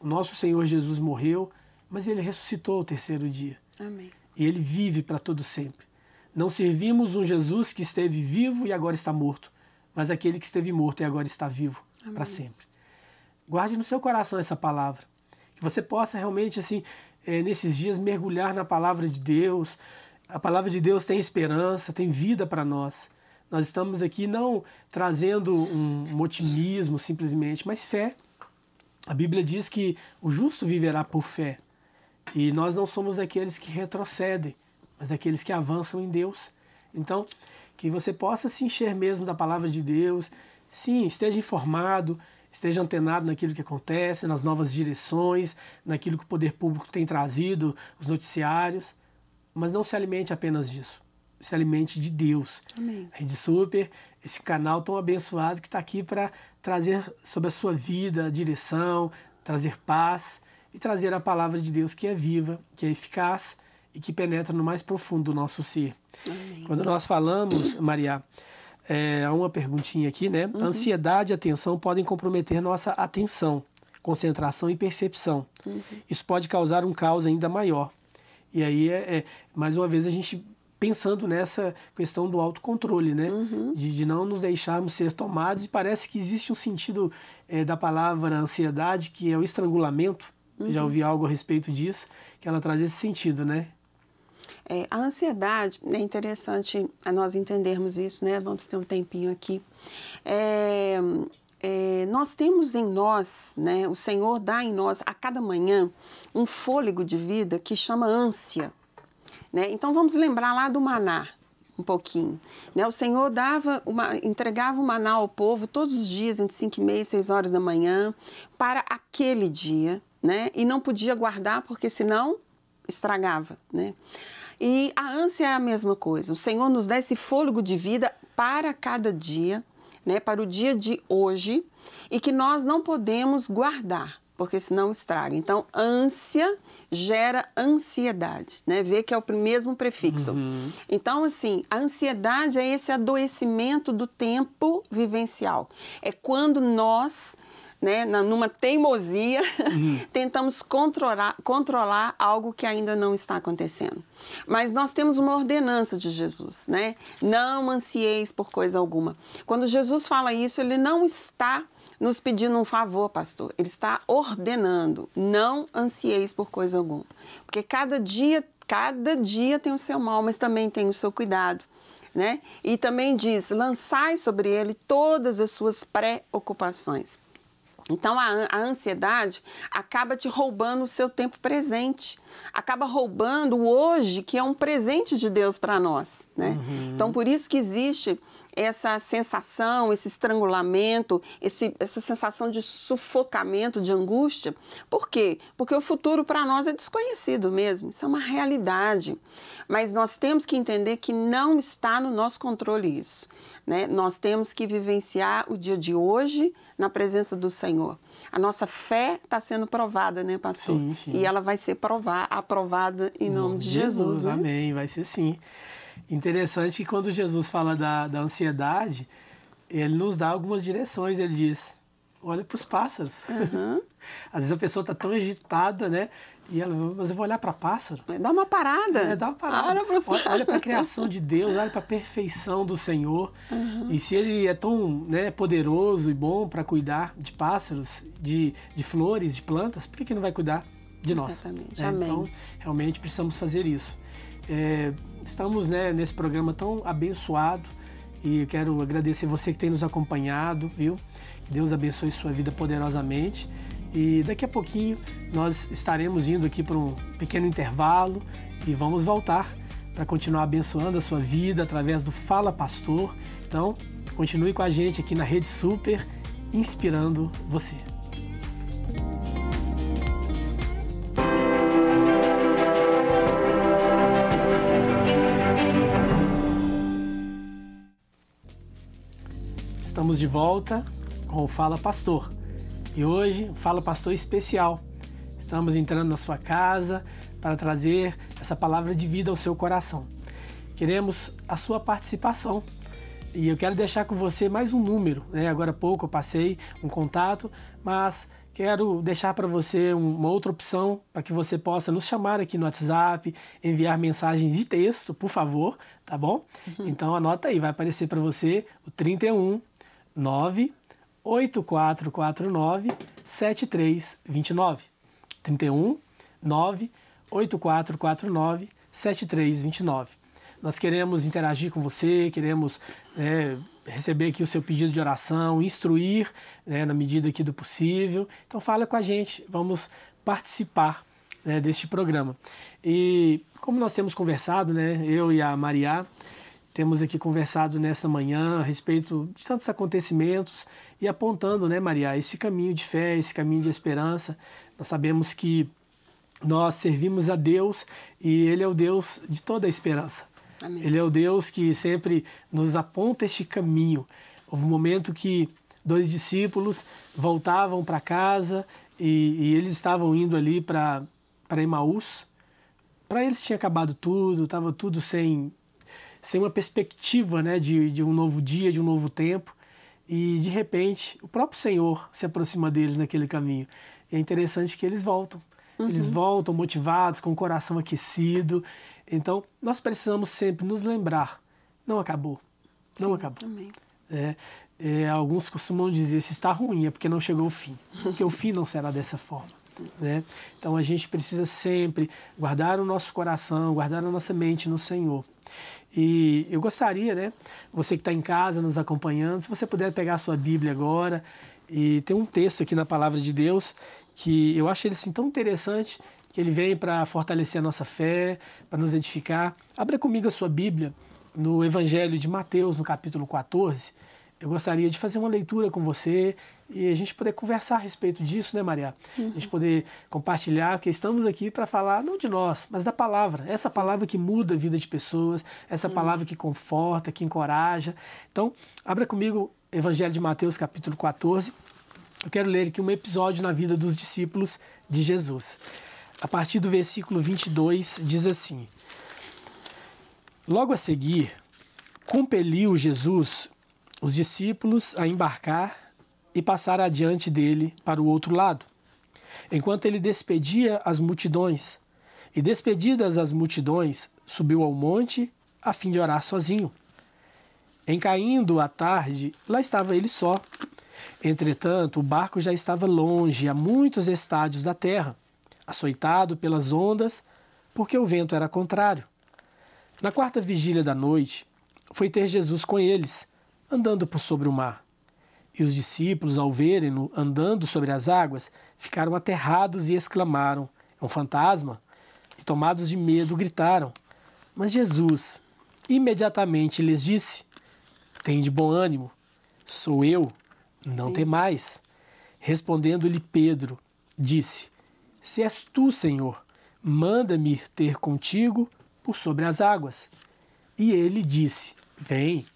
O nosso Senhor Jesus morreu, mas ele ressuscitou ao terceiro dia. Amém. E ele vive para todo sempre. Não servimos um Jesus que esteve vivo e agora está morto, mas aquele que esteve morto e agora está vivo para sempre. Guarde no seu coração essa palavra, que você possa realmente assim, é, nesses dias mergulhar na palavra de Deus. A palavra de Deus tem esperança, tem vida para nós. Nós estamos aqui não trazendo um, um otimismo simplesmente, mas fé. A Bíblia diz que o justo viverá por fé. E nós não somos daqueles que retrocedem, mas daqueles que avançam em Deus. Então, que você possa se encher mesmo da palavra de Deus. Sim, esteja informado, esteja antenado naquilo que acontece, nas novas direções, naquilo que o poder público tem trazido, os noticiários, mas não se alimente apenas disso se alimente de Deus. Amém. Rede Super, esse canal tão abençoado que está aqui para trazer sobre a sua vida direção, trazer paz e trazer a palavra de Deus que é viva, que é eficaz e que penetra no mais profundo do nosso ser. Amém. Quando nós falamos, Maria, é, uma perguntinha aqui, né? Uhum. Ansiedade e atenção podem comprometer nossa atenção, concentração e percepção. Uhum. Isso pode causar um caos ainda maior. E aí, é, é, mais uma vez, a gente pensando nessa questão do autocontrole, né? Uhum. De, de, não nos deixarmos ser tomados. E parece que existe um sentido é, da palavra ansiedade, que é o estrangulamento. Uhum. Já ouvi algo a respeito disso, que ela traz esse sentido, né? É, a ansiedade, é interessante nós entendermos isso, né? Vamos ter um tempinho aqui. É, é, nós temos em nós, né, o Senhor dá em nós a cada manhã um fôlego de vida que chama ânsia. Né? Então vamos lembrar lá do maná um pouquinho. Né? O Senhor dava uma, entregava o maná ao povo todos os dias, entre 5 e meia e 6 horas da manhã, para aquele dia, né? e não podia guardar porque senão estragava. Né? E a ânsia é a mesma coisa. O Senhor nos dá esse fôlego de vida para cada dia, né? para o dia de hoje, e que nós não podemos guardar porque senão estraga. Então, ânsia gera ansiedade, né? Vê que é o mesmo prefixo. Uhum. Então, assim, a ansiedade é esse adoecimento do tempo vivencial. É quando nós né, numa teimosia, uhum. tentamos controlar, controlar algo que ainda não está acontecendo. Mas nós temos uma ordenança de Jesus, né? Não ansieis por coisa alguma. Quando Jesus fala isso, ele não está nos pedindo um favor, pastor. Ele está ordenando: não ansieis por coisa alguma. Porque cada dia, cada dia tem o seu mal, mas também tem o seu cuidado. Né? E também diz: lançai sobre ele todas as suas preocupações. Então a, a, ansiedade acaba te roubando o seu tempo presente, acaba roubando o hoje, que é um presente de Deus para nós. Né? Uhum. Então por isso que existe essa sensação, esse estrangulamento, esse, essa sensação de sufocamento, de angústia. Por quê? Porque o futuro para nós é desconhecido mesmo, isso é uma realidade. Mas nós temos que entender que não está no nosso controle isso. Né? Nós temos que vivenciar o dia de hoje na presença do Senhor. A nossa fé está sendo provada, né, pastor? Sim, sim. E ela vai ser provar, aprovada em nome, nome de Jesus. Jesus né? Amém, vai ser sim. Interessante que quando Jesus fala da, da ansiedade, ele nos dá algumas direções. Ele diz: olha para os pássaros. Uhum. Às vezes a pessoa está tão agitada, né? E ela, mas eu vou olhar para pássaro. É, dá uma parada. É, dá uma parada. Olha para olha, a criação de Deus, olha para a perfeição do Senhor. Uhum. E se Ele é tão né, poderoso e bom para cuidar de pássaros, de, de flores, de plantas, por que, que não vai cuidar de nós? Exatamente. É, então, Amém. Então, realmente precisamos fazer isso. É, estamos né, nesse programa tão abençoado e quero agradecer você que tem nos acompanhado, viu? Que Deus abençoe sua vida poderosamente. E daqui a pouquinho nós estaremos indo aqui para um pequeno intervalo e vamos voltar para continuar abençoando a sua vida através do Fala Pastor. Então, continue com a gente aqui na Rede Super, inspirando você. Estamos de volta com o Fala Pastor e hoje Fala Pastor especial. Estamos entrando na sua casa para trazer essa palavra de vida ao seu coração. Queremos a sua participação e eu quero deixar com você mais um número. Né? Agora há pouco eu passei um contato, mas quero deixar para você uma outra opção para que você possa nos chamar aqui no WhatsApp, enviar mensagem de texto, por favor, tá bom? Uhum. Então anota aí, vai aparecer para você o 31 98449 7329. 31 98449 7329. Nós queremos interagir com você, queremos né, receber aqui o seu pedido de oração, instruir né, na medida aqui do possível. Então fala com a gente, vamos participar né, deste programa. E como nós temos conversado, né, eu e a Maria, temos aqui conversado nessa manhã a respeito de tantos acontecimentos e apontando, né, Maria, esse caminho de fé, esse caminho de esperança. Nós sabemos que nós servimos a Deus e Ele é o Deus de toda a esperança. Amém. Ele é o Deus que sempre nos aponta este caminho. Houve um momento que dois discípulos voltavam para casa e, e, eles estavam indo ali para Emaús. Para eles tinha acabado tudo, estava tudo sem sem uma perspectiva né, de, de um novo dia, de um novo tempo. E de repente, o próprio Senhor se aproxima deles naquele caminho. E é interessante que eles voltam. Uhum. Eles voltam motivados, com o coração aquecido. Então, nós precisamos sempre nos lembrar: não acabou. Não Sim, acabou. É, é, alguns costumam dizer: se está ruim, é porque não chegou o fim. Porque o fim não será dessa forma. Né? Então, a gente precisa sempre guardar o nosso coração, guardar a nossa mente no Senhor. E eu gostaria, né? Você que está em casa nos acompanhando, se você puder pegar a sua Bíblia agora, e tem um texto aqui na palavra de Deus que eu acho ele assim, tão interessante que ele vem para fortalecer a nossa fé, para nos edificar. Abra comigo a sua Bíblia no Evangelho de Mateus, no capítulo 14 eu gostaria de fazer uma leitura com você e a gente poder conversar a respeito disso, né, Maria? Uhum. A gente uhum. poder compartilhar, porque estamos aqui para falar não de nós, mas da palavra. Essa Sim. palavra que muda a vida de pessoas, essa uhum. palavra que conforta, que encoraja. Então, abra comigo Evangelho de Mateus, capítulo 14. Eu quero ler aqui um episódio na vida dos discípulos de Jesus. A partir do versículo 22, diz assim: Logo a seguir, compeliu Jesus os discípulos a embarcar e passar adiante dele para o outro lado, enquanto ele despedia as multidões. E despedidas as multidões, subiu ao monte a fim de orar sozinho. Em caindo a tarde, lá estava ele só. Entretanto, o barco já estava longe, a muitos estádios da terra, açoitado pelas ondas, porque o vento era contrário. Na quarta vigília da noite, foi ter Jesus com eles, andando por sobre o mar. E os discípulos, ao verem-no andando sobre as águas, ficaram aterrados e exclamaram: É um fantasma? E tomados de medo, gritaram. Mas Jesus imediatamente lhes disse: Tende bom ânimo, sou eu, não tem mais Respondendo-lhe Pedro, disse: Se és tu, Senhor, manda-me ir ter contigo por sobre as águas. E ele disse: Vem.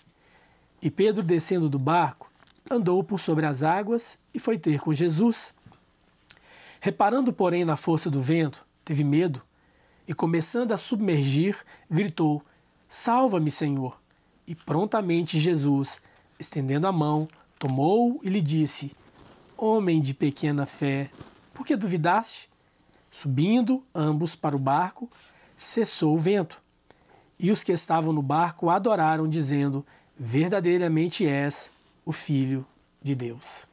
E Pedro, descendo do barco, andou por sobre as águas e foi ter com Jesus. Reparando, porém, na força do vento, teve medo e, começando a submergir, gritou: Salva-me, Senhor! E prontamente Jesus, estendendo a mão, tomou-o e lhe disse: Homem de pequena fé, por que duvidaste? Subindo ambos para o barco, cessou o vento. E os que estavam no barco adoraram, dizendo: verdadeiramente és o Filho de Deus.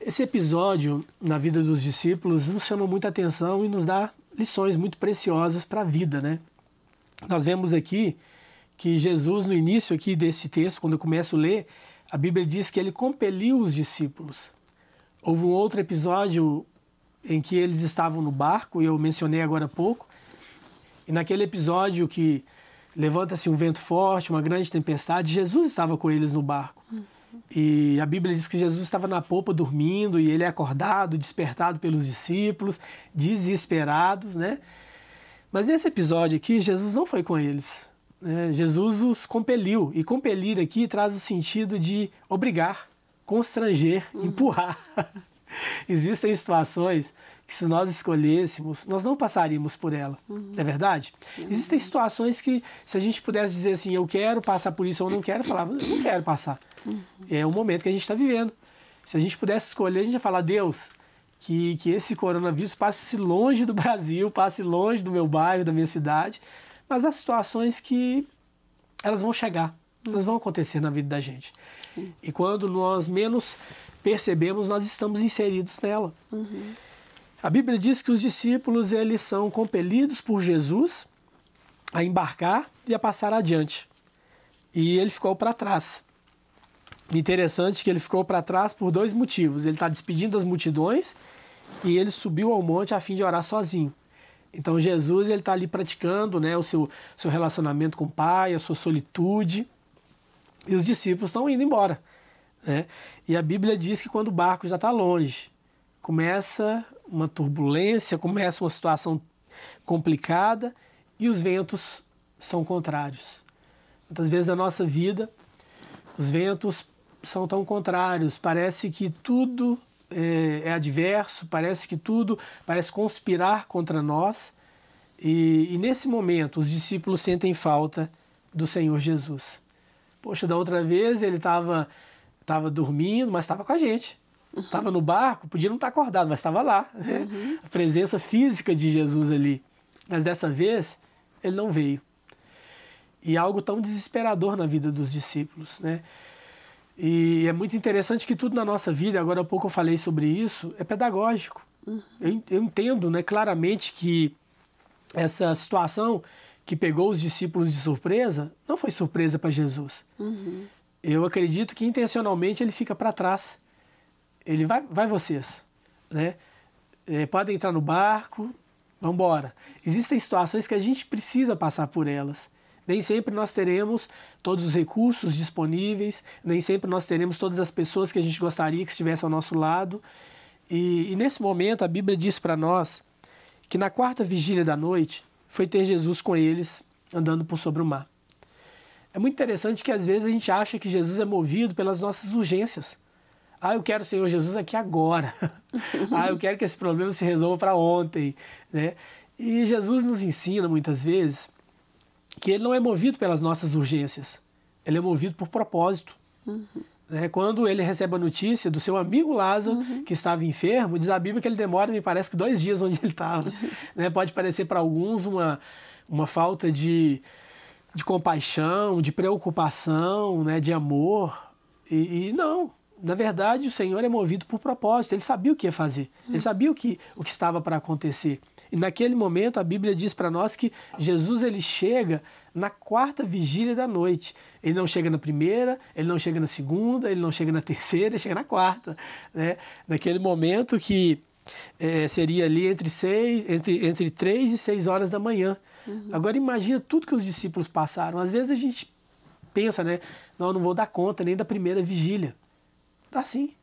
Esse episódio na vida dos discípulos nos chama muita atenção e nos dá lições muito preciosas para a vida, né? Nós vemos aqui que Jesus, no início aqui desse texto, quando eu começo a ler, a Bíblia diz que ele compeliu os discípulos. Houve um outro episódio em que eles estavam no barco, e eu mencionei agora há pouco, e naquele episódio que levanta-se um vento forte, uma grande tempestade. Jesus estava com eles no barco. E a Bíblia diz que Jesus estava na popa dormindo e ele é acordado, despertado pelos discípulos, desesperados, né? Mas nesse episódio aqui, Jesus não foi com eles. Né? Jesus os compeliu. E compelir aqui traz o sentido de obrigar, constranger, uhum. empurrar. Existem situações que se nós escolhêssemos, nós não passaríamos por ela. Uhum. Não é verdade? Uhum. Existem situações que, se a gente pudesse dizer assim, eu quero passar por isso ou não quero, eu falava, eu não quero passar. Uhum. É o momento que a gente está vivendo. Se a gente pudesse escolher, a gente ia falar, Deus, que, que esse coronavírus passe longe do Brasil, passe longe do meu bairro, da minha cidade. Mas há situações que elas vão chegar, elas vão acontecer na vida da gente. Sim. E quando nós menos percebemos, nós estamos inseridos nela. Uhum. A Bíblia diz que os discípulos eles são compelidos por Jesus a embarcar e a passar adiante. E ele ficou para trás. Interessante que ele ficou para trás por dois motivos. Ele está despedindo das multidões e ele subiu ao monte a fim de orar sozinho. Então Jesus ele está ali praticando né, o seu, seu relacionamento com o Pai, a sua solitude. E os discípulos estão indo embora. Né? E a Bíblia diz que quando o barco já está longe, começa uma turbulência, começa uma situação complicada e os ventos são contrários. Muitas vezes na nossa vida, os ventos são tão contrários, parece que tudo é, é adverso, parece que tudo parece conspirar contra nós. E, e nesse momento, os discípulos sentem falta do Senhor Jesus. Poxa, da outra vez ele estava tava dormindo, mas estava com a gente. Estava no barco, podia não estar tá acordado, mas estava lá. Né? Uhum. A presença física de Jesus ali. Mas dessa vez, ele não veio. E algo tão desesperador na vida dos discípulos, né? E é muito interessante que tudo na nossa vida, agora há pouco eu falei sobre isso, é pedagógico. Uhum. Eu, eu entendo né, claramente que essa situação que pegou os discípulos de surpresa não foi surpresa para Jesus. Uhum. Eu acredito que intencionalmente ele fica para trás. Ele vai, vai vocês, né? É, podem entrar no barco, vamos embora. Existem situações que a gente precisa passar por elas. Nem sempre nós teremos todos os recursos disponíveis, nem sempre nós teremos todas as pessoas que a gente gostaria que estivesse ao nosso lado. E, e nesse momento a Bíblia diz para nós que na quarta vigília da noite foi ter Jesus com eles andando por sobre o mar. É muito interessante que às vezes a gente acha que Jesus é movido pelas nossas urgências. Ah, eu quero o Senhor Jesus aqui agora. ah, eu quero que esse problema se resolva para ontem, né? E Jesus nos ensina muitas vezes que ele não é movido pelas nossas urgências. Ele é movido por propósito. Uhum. Né? Quando ele recebe a notícia do seu amigo Lázaro, uhum. que estava enfermo, diz a Bíblia que ele demora, me parece que dois dias onde ele estava. Né? Pode parecer para alguns uma, uma falta de, de compaixão, de preocupação, né? de amor. E, e não na verdade, o Senhor é movido por propósito. Ele sabia o que ia fazer. Ele sabia o que, o que estava para acontecer. E naquele momento, a Bíblia diz para nós que Jesus ele chega na quarta vigília da noite. Ele não chega na primeira, ele não chega na segunda, ele não chega na terceira, ele chega na quarta. Né? Naquele momento que é, seria ali entre, seis, entre, entre três e seis horas da manhã. Uhum. Agora imagina tudo que os discípulos passaram. Às vezes a gente pensa, né? Não, não vou dar conta nem da primeira vigília. Tá assim, sim.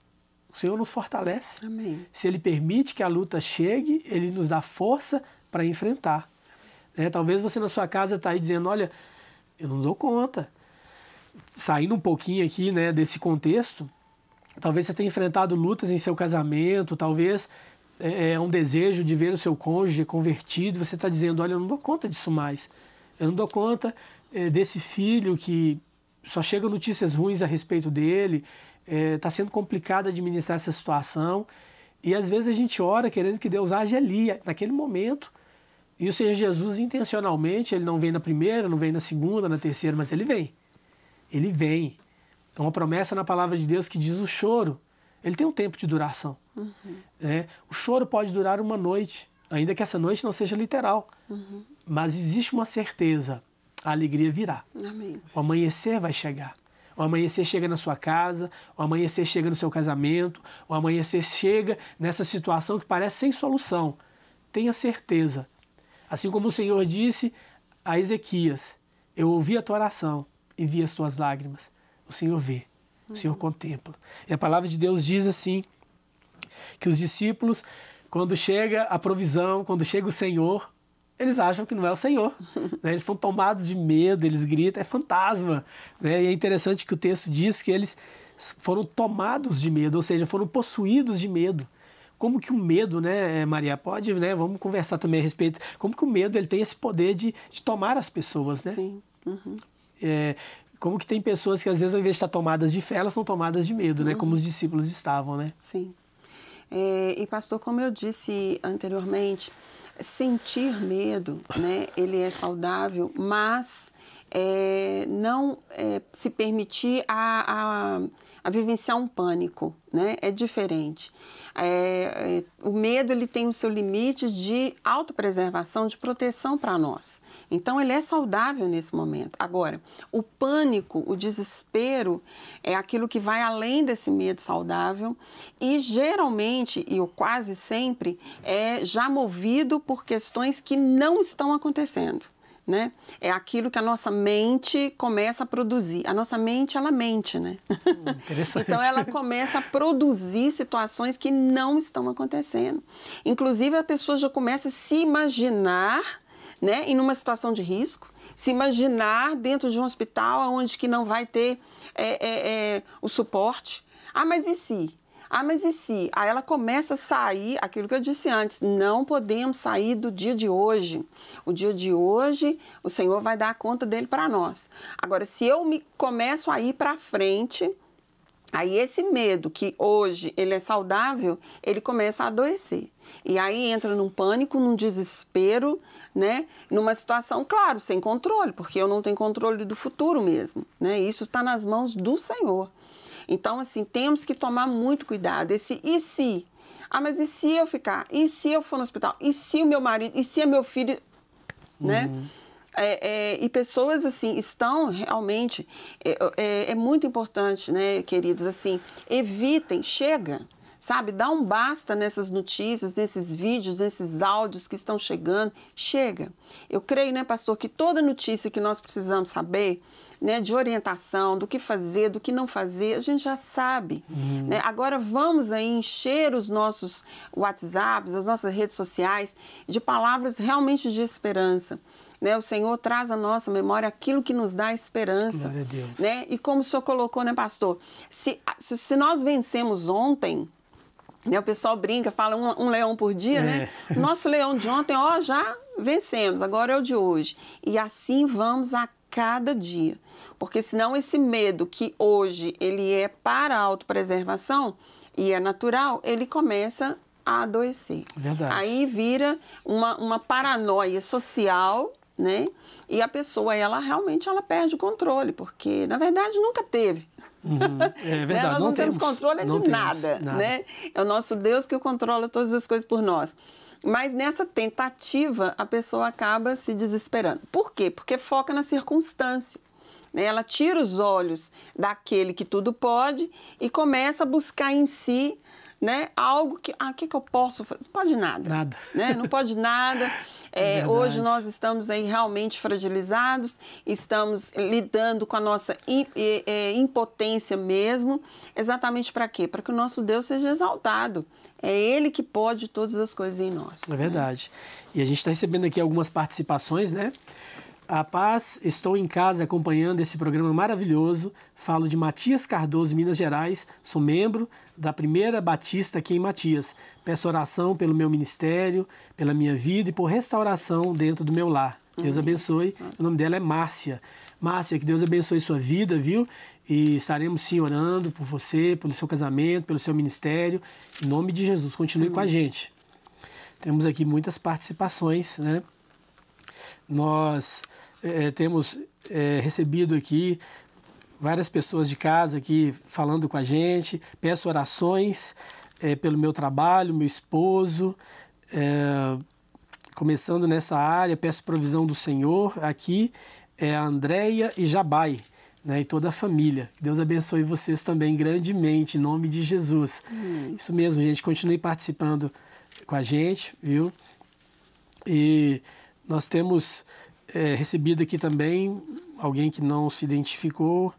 O Senhor nos fortalece. Amém. Se Ele permite que a luta chegue, Ele nos dá força para enfrentar. Né, talvez você na sua casa está aí dizendo, olha, eu não dou conta. Saindo um pouquinho aqui né, desse contexto, talvez você tenha enfrentado lutas em seu casamento, talvez é, é um desejo de ver o seu cônjuge convertido, você está dizendo, olha, eu não dou conta disso mais. Eu não dou conta é, desse filho que só chegam notícias ruins a respeito dele, está é, tá sendo complicado administrar essa situação. E às vezes a gente ora querendo que Deus age ali, naquele momento. E o Senhor Jesus, intencionalmente, ele não vem na primeira, não vem na segunda, na terceira, mas ele vem. Ele vem. É uma promessa na palavra de Deus que diz o choro. Ele tem um tempo de duração. Uhum. É, o choro pode durar uma noite, ainda que essa noite não seja literal. Uhum. Mas existe uma certeza: a alegria virá. Amém. O amanhecer vai chegar. O amanhecer chega na sua casa, o amanhecer chega no seu casamento, o amanhecer chega nessa situação que parece sem solução. Tenha certeza. Assim como o Senhor disse a Ezequias: Eu ouvi a tua oração e vi as tuas lágrimas. O Senhor vê, o Senhor uhum. contempla. E a palavra de Deus diz assim: que os discípulos, quando chega a provisão, quando chega o Senhor, eles acham que não é o Senhor. Né? Eles são tomados de medo, eles gritam, é fantasma. Né? E é interessante que o texto diz que eles foram tomados de medo, ou seja, foram possuídos de medo. Como que o medo, né, Maria? Pode, né? Vamos conversar também a respeito. Como que o medo ele tem esse poder de, de tomar as pessoas, né? Sim. Uhum. É, como que tem pessoas que às vezes, ao invés de estar tomadas de fé, elas são tomadas de medo, né, uhum. né? Como os discípulos estavam, né? Sim. É, e pastor, como eu disse anteriormente, sentir medo, né? Ele é saudável, mas é, não é, se permitir a, a, a, vivenciar um pânico, né? É diferente. É, é o medo ele tem o seu limite de autopreservação, de proteção para nós. Então ele é saudável nesse momento. Agora, o pânico, o desespero é aquilo que vai além desse medo saudável e geralmente e ou quase sempre é já movido por questões que não estão acontecendo né? É aquilo que a nossa mente começa a produzir. A nossa mente, ela mente, né? Hum, então, ela começa a produzir situações que não estão acontecendo. Inclusive, a pessoa já começa a se imaginar, né? Em uma situação de risco, se imaginar dentro de um hospital onde que não vai ter é, é, é, o suporte. Ah, mas e se? Ah, mas e se? Aí ela começa a sair, aquilo que eu disse antes, não podemos sair do dia de hoje. O dia de hoje, o Senhor vai dar a conta dele para nós. Agora, se eu me começo a ir para frente, Aí esse medo que hoje ele é saudável, ele começa a adoecer. E aí entra num pânico, num desespero, né? Numa situação, claro, sem controle, porque eu não tenho controle do futuro mesmo, né? Isso está nas mãos do Senhor. Então, assim, temos que tomar muito cuidado. Esse e se? Ah, mas e se eu ficar? E se eu for no hospital? E se o meu marido? E se é meu filho? Né? Uhum. Né? É, é, e pessoas assim estão realmente é, é, é, muito importante, né, queridos? Assim, evitem, chega, sabe? Dá um basta nessas notícias, nesses vídeos, nesses áudios que estão chegando, chega. Eu creio, né, pastor, que toda notícia que nós precisamos saber, né, de orientação, do que fazer, do que não fazer, a gente já sabe. Uhum. Né? Agora vamos aí encher os nossos WhatsApps, as nossas redes sociais de palavras realmente de esperança. Né? O Senhor traz à nossa memória aquilo que nos dá esperança. Glória a Deus. Né? E como o Senhor colocou, né, pastor? Se, se, se nós vencemos ontem, né, o pessoal brinca, fala um, um leão por dia, né? é. né? Nosso leão de ontem, ó, já vencemos, agora é o de hoje. E assim vamos a cada dia. Porque senão esse medo que hoje ele é para a autopreservação e é natural, ele começa a adoecer. Verdade. Aí vira uma, uma paranoia social, né? E a pessoa, ela realmente ela perde o controle, porque na verdade nunca teve. Uhum. É verdade. né? Nós não, não temos, controle de nada, nada, né? É o nosso Deus que controla todas as coisas por nós. Mas nessa tentativa, a pessoa acaba se desesperando. Por quê? Porque foca na circunstância. Né? Ela tira os olhos daquele que tudo pode e começa a buscar em si né? Algo que, ah, o que, que eu posso fazer? Não pode nada. Nada. Né? Não pode nada. É, é hoje nós estamos aí realmente fragilizados, estamos lidando com a nossa é, impotência mesmo. Exatamente para quê? Para que o nosso Deus seja exaltado. É Ele que pode todas as coisas em nós. É verdade. Né? E a gente está recebendo aqui algumas participações, né? A paz, estou em casa acompanhando esse programa maravilhoso. Falo de Matias Cardoso, Minas Gerais. Sou membro da Primeira Batista aqui em Matias. Peço oração pelo meu ministério, pela minha vida e por restauração dentro do meu lar. Deus Amém. abençoe. Nossa. O nome dela é Márcia. Márcia, que Deus abençoe sua vida, viu? E estaremos sim orando por você, pelo seu casamento, pelo seu ministério. Em nome de Jesus, continue Amém. com a gente. Temos aqui muitas participações, né? Nós é, temos é, recebido aqui várias pessoas de casa aqui falando com a gente. Peço orações é, pelo meu trabalho, meu esposo. É, começando nessa área, peço provisão do Senhor aqui. É a Andréia e Jabai. Né, e toda a família. Deus abençoe vocês também grandemente, em nome de Jesus. Hum. Isso mesmo, gente. Continue participando com a gente, viu? E nós temos é, recebido aqui também alguém que não se identificou.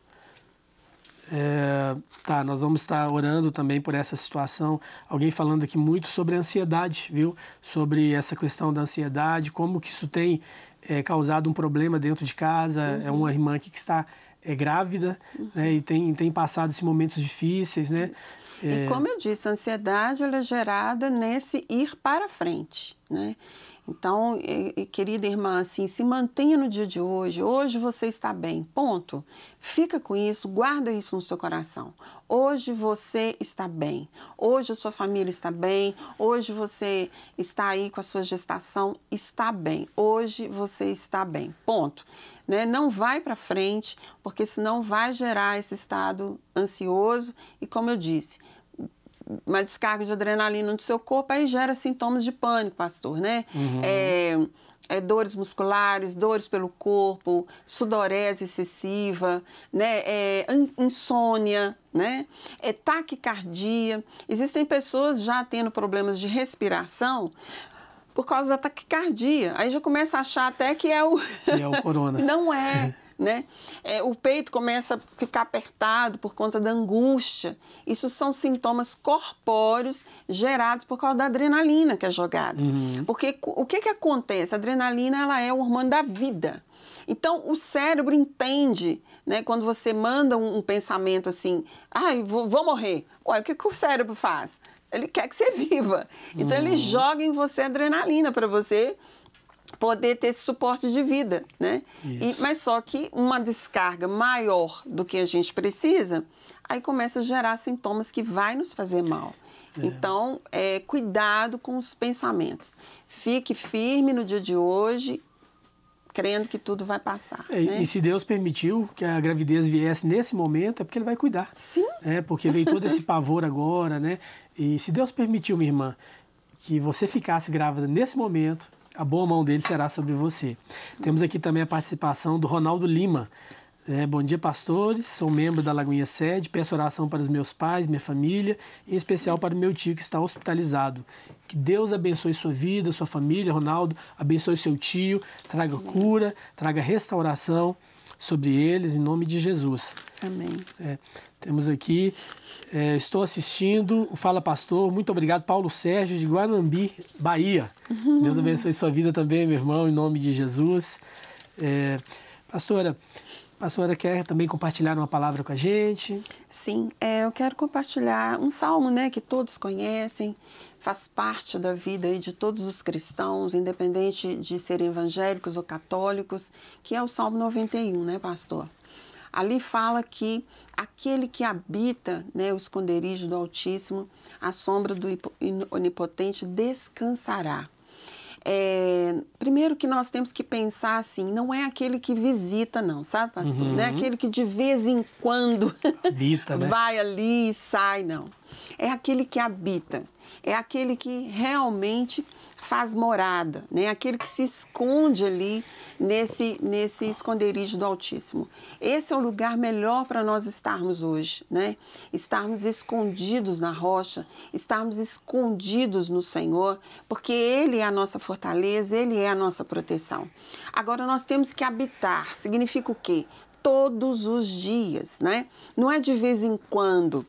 É, tá, nós vamos estar orando também por essa situação. Alguém falando aqui muito sobre ansiedade, viu? Sobre essa questão da ansiedade, como que isso tem é, causado um problema dentro de casa. Uhum. É uma irmã aqui que está é grávida uhum. né, e tem, tem passado esses momentos difíceis, né? É... E como eu disse, a ansiedade ela é gerada nesse ir para frente, né? Então, querida irmã, assim, se mantenha no dia de hoje. Hoje você está bem, ponto. Fica com isso, guarda isso no seu coração. Hoje você está bem. Hoje a sua família está bem. Hoje você está aí com a sua gestação, está bem. Hoje você está bem, ponto. Né? Não vai para frente, porque senão vai gerar esse estado ansioso e, como eu disse, uma descarga de adrenalina no seu corpo, aí gera sintomas de pânico, pastor, né? Uhum. É, é, dores musculares, dores pelo corpo, sudorese excessiva, né? É, insônia, né? É taquicardia. Existem pessoas já tendo problemas de respiração por causa da taquicardia. Aí já começa a achar até que é o. Que é o corona. Não é. né? É, o peito começa a ficar apertado por conta da angústia. Isso são sintomas corpóreos gerados por causa da adrenalina que é jogada. Uhum. Porque o que, que acontece? A adrenalina ela é o hormônio da vida. Então, o cérebro entende, né? Quando você manda um, um pensamento assim, ai, ah, vou, vou, morrer. Ué, o que, que o cérebro faz? Ele quer que você viva. Então, uhum. ele joga em você adrenalina para você poder ter esse suporte de vida, né? E, mas só que uma descarga maior do que a gente precisa, aí começa a gerar sintomas que vai nos fazer mal. É. Então, é, cuidado com os pensamentos. Fique firme no dia de hoje, crendo que tudo vai passar. É, né? E se Deus permitiu que a gravidez viesse nesse momento, é porque Ele vai cuidar. Sim. É, porque veio todo esse pavor agora, né? E se Deus permitiu, minha irmã, que você ficasse grávida nesse momento, a boa mão dele será sobre você. Temos aqui também a participação do Ronaldo Lima. É, bom dia, pastores. Sou membro da Lagoinha Sede. Peço oração para os meus pais, minha família, em especial para o meu tio que está hospitalizado. Que Deus abençoe sua vida, sua família, Ronaldo. Abençoe seu tio. Traga cura, traga restauração sobre eles, em nome de Jesus. Amém. É. Temos aqui, é, estou assistindo o Fala Pastor. Muito obrigado, Paulo Sérgio, de Guanambi, Bahia. Uhum. Deus abençoe sua vida também, meu irmão, em nome de Jesus. É, pastora, a quer também compartilhar uma palavra com a gente? Sim, é, eu quero compartilhar um salmo né, que todos conhecem, faz parte da vida aí de todos os cristãos, independente de serem evangélicos ou católicos, que é o Salmo 91, né, pastor? Ali fala que aquele que habita né, o esconderijo do Altíssimo, a sombra do Onipotente, descansará. É, primeiro que nós temos que pensar assim, não é aquele que visita, não, sabe, pastor? Uhum. Não é uhum. aquele que de vez em quando habita, né? vai ali e sai, não. É aquele que habita, é aquele que realmente faz morada, né? aquele que se esconde ali nesse, nesse esconderijo do Altíssimo. Esse é o lugar melhor para nós estarmos hoje, né? estarmos escondidos na rocha, estarmos escondidos no Senhor, porque Ele é a nossa fortaleza, Ele é a nossa proteção. Agora, nós temos que habitar, significa o quê? Todos os dias, né? Não é de vez em quando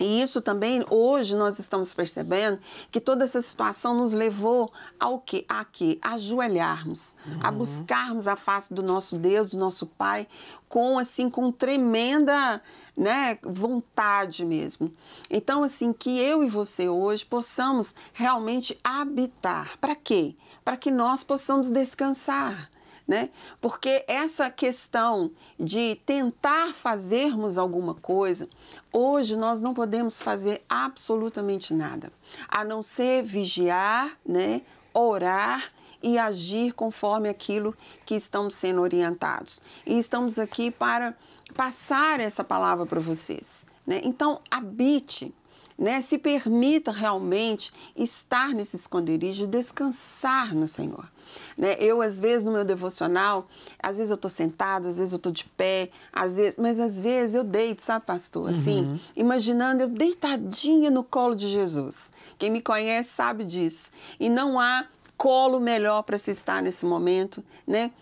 e isso também, hoje nós estamos percebendo que toda essa situação nos levou ao quê? A quê? A ajoelharmos, uhum. a buscarmos a face do nosso Deus, do nosso Pai, com assim, com tremenda né, vontade mesmo. Então, assim, que eu e você hoje possamos realmente habitar. Para quê? Para que nós possamos descansar né? Porque essa questão de tentar fazermos alguma coisa, hoje nós não podemos fazer absolutamente nada, a não ser vigiar, né? Orar e agir conforme aquilo que estamos sendo orientados. E estamos aqui para passar essa palavra para vocês. Né? Então, habite né, se permita realmente estar nesse esconderijo, descansar no Senhor. Né? Eu, às vezes, no meu devocional, às vezes eu estou sentada, às vezes eu estou de pé, às vezes, mas às vezes eu deito, sabe, pastor? Assim, uhum. imaginando eu deitadinha no colo de Jesus. Quem me conhece sabe disso. E não há colo melhor para se estar nesse momento, né?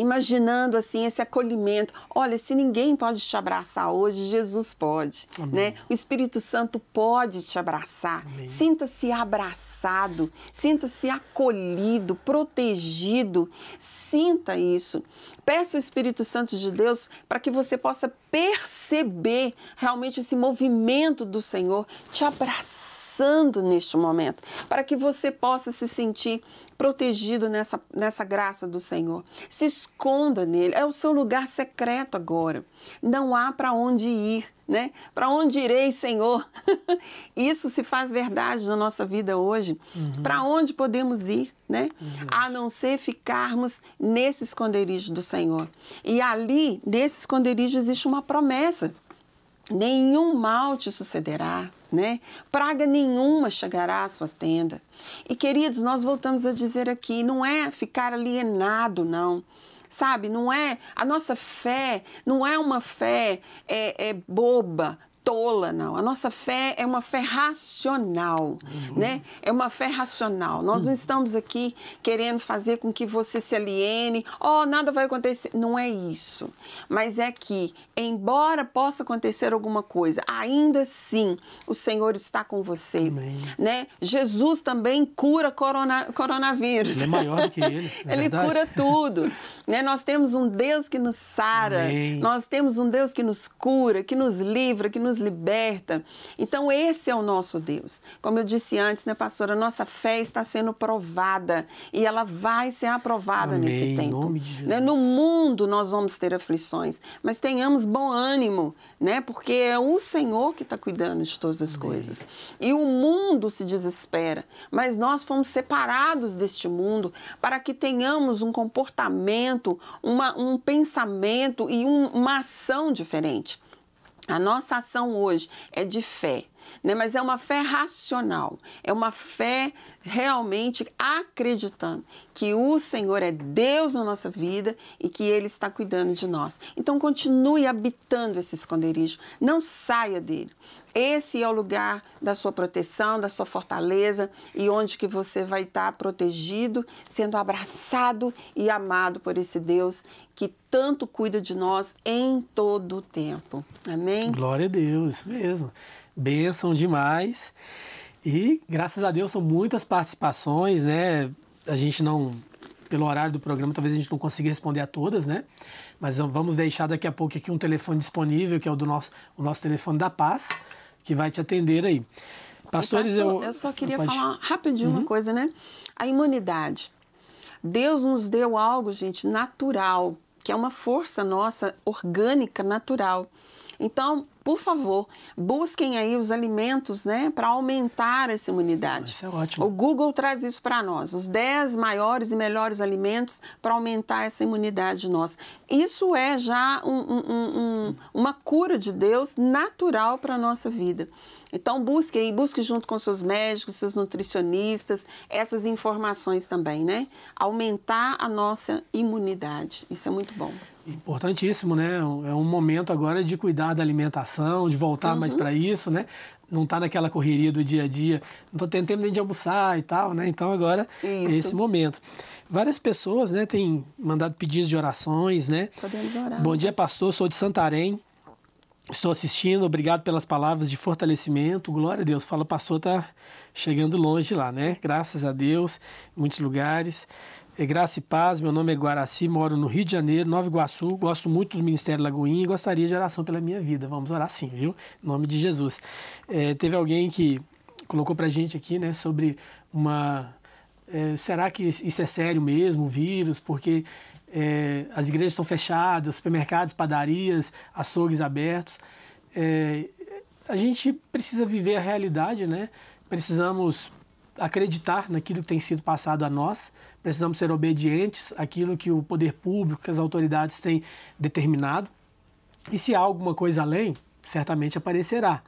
imaginando assim esse acolhimento. Olha, se ninguém pode te abraçar hoje, Jesus pode, Amém. né? O Espírito Santo pode te abraçar. Sinta-se abraçado, sinta-se acolhido, protegido. Sinta isso. Peça o Espírito Santo de Deus para que você possa perceber realmente esse movimento do Senhor te abraçar passando neste momento, para que você possa se sentir protegido nessa, nessa graça do Senhor. Se esconda nele, é o seu lugar secreto agora. Não há para onde ir, né? Para onde irei, Senhor? Isso se faz verdade na nossa vida hoje. Uhum. Para onde podemos ir, né? Uhum. A não ser ficarmos nesse esconderijo do Senhor. E ali, nesse esconderijo, existe uma promessa. Nenhum mal te sucederá, né? Praga nenhuma chegará à sua tenda. E queridos, nós voltamos a dizer aqui, não é ficar alienado, não sabe? Não é a nossa fé, não é uma fé é, é boba, tola, não. A nossa fé é uma fé racional, uhum. né? É uma fé racional. Nós uhum. não estamos aqui querendo fazer com que você se aliene, oh, nada vai acontecer. Não é isso. Mas é que, embora possa acontecer alguma coisa, ainda assim o Senhor está com você, Amém. né? Jesus também cura corona, coronavírus. Ele é maior do que ele. É ele cura tudo, né? Nós temos um Deus que nos sara, Amém. nós temos um Deus que nos cura, que nos livra, que nos nos liberta. Então, esse é o nosso Deus. Como eu disse antes, né, pastora? Nossa fé está sendo provada e ela vai ser aprovada Amém. nesse tempo. Né? No mundo nós vamos ter aflições, mas tenhamos bom ânimo, né? Porque é o Senhor que está cuidando de todas as Amém. coisas. E o mundo se desespera, mas nós fomos separados deste mundo para que tenhamos um comportamento, uma, um pensamento e um, uma ação diferente. A nossa ação hoje é de fé, né? mas é uma fé racional, é uma fé realmente acreditando que o Senhor é Deus na nossa vida e que Ele está cuidando de nós. Então, continue habitando esse esconderijo, não saia dele. Esse é o lugar da sua proteção, da sua fortaleza e onde que você vai estar tá protegido, sendo abraçado e amado por esse Deus que tanto cuida de nós em todo o tempo. Amém? Glória a Deus, mesmo. Bênção demais. E graças a Deus são muitas participações, né? A gente não pelo horário do programa, talvez a gente não consiga responder a todas, né? Mas vamos deixar daqui a pouco aqui um telefone disponível, que é o do nosso, o nosso telefone da paz, que vai te atender aí. Pastores, pastor, eu. Eu só queria pode... falar rapidinho uhum. uma coisa, né? A imunidade. Deus nos deu algo, gente, natural, que é uma força nossa orgânica, natural. Então, por favor, busquem aí os alimentos, né, para aumentar essa imunidade. Isso é ótimo. O Google traz isso para nós, os 10 maiores e melhores alimentos para aumentar essa imunidade nossa. Isso é já um, um, um, uma cura de Deus natural para a nossa vida. Então, busque aí, busque junto com seus médicos, seus nutricionistas, essas informações também, né? Aumentar a nossa imunidade. Isso é muito bom importantíssimo, né? É, é um momento agora de cuidar da alimentação, de voltar uhum. mais para isso, né? Não tá naquela correria do dia a dia, não tô tendo tempo nem de almoçar e tal, né? Então agora é isso. é esse momento. Várias pessoas, né, têm mandado pedidos de orações, né? Podemos orar. Bom dia, pastor, sou de Santarém. Estou assistindo, obrigado pelas palavras de fortalecimento. Glória a Deus. Fala, pastor, tá chegando longe lá, né? Graças a Deus, em muitos lugares. É Graça e Paz, meu nome é Guaraci, moro no Rio de Janeiro, Nova Iguaçu, gosto muito do Ministério Lagoinha e gostaria de oração pela minha vida. Vamos orar sim, viu? Em nome de Jesus. É, teve alguém que colocou pra gente aqui, né, sobre uma... É, será que isso é sério mesmo, o vírus? Porque é, as igrejas estão fechadas, supermercados, padarias, açougues abertos. É, a gente precisa viver a realidade, né? Precisamos acreditar naquilo que tem sido passado a nós, precisamos ser obedientes àquilo que o poder público, que as autoridades têm determinado. E se há alguma coisa além, certamente aparecerá.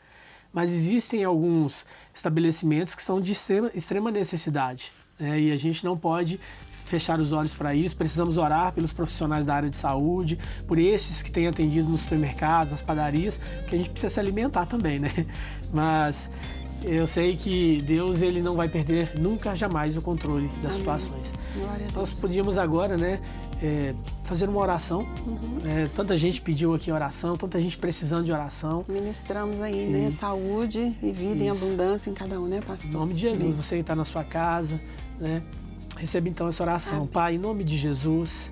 Mas existem alguns estabelecimentos que são de extrema, extrema necessidade né? e a gente não pode fechar os olhos para isso. Precisamos orar pelos profissionais da área de saúde, por esses que têm atendido nos supermercados, nas padarias, porque a gente precisa se alimentar também, né? Mas eu sei que Deus ele não vai perder nunca jamais o controle das Amém. situações. Então, nós podíamos agora, né, é, fazer uma oração. Uhum. É, tanta gente pediu aqui oração, tanta gente precisando de oração. Ministramos aí, né, e... né, saúde e vida Isso. em abundância em cada um, né, pastor? Em nome de Jesus, Amém. você que está na sua casa, né, receba então essa oração. Amém. Pai, em nome de Jesus,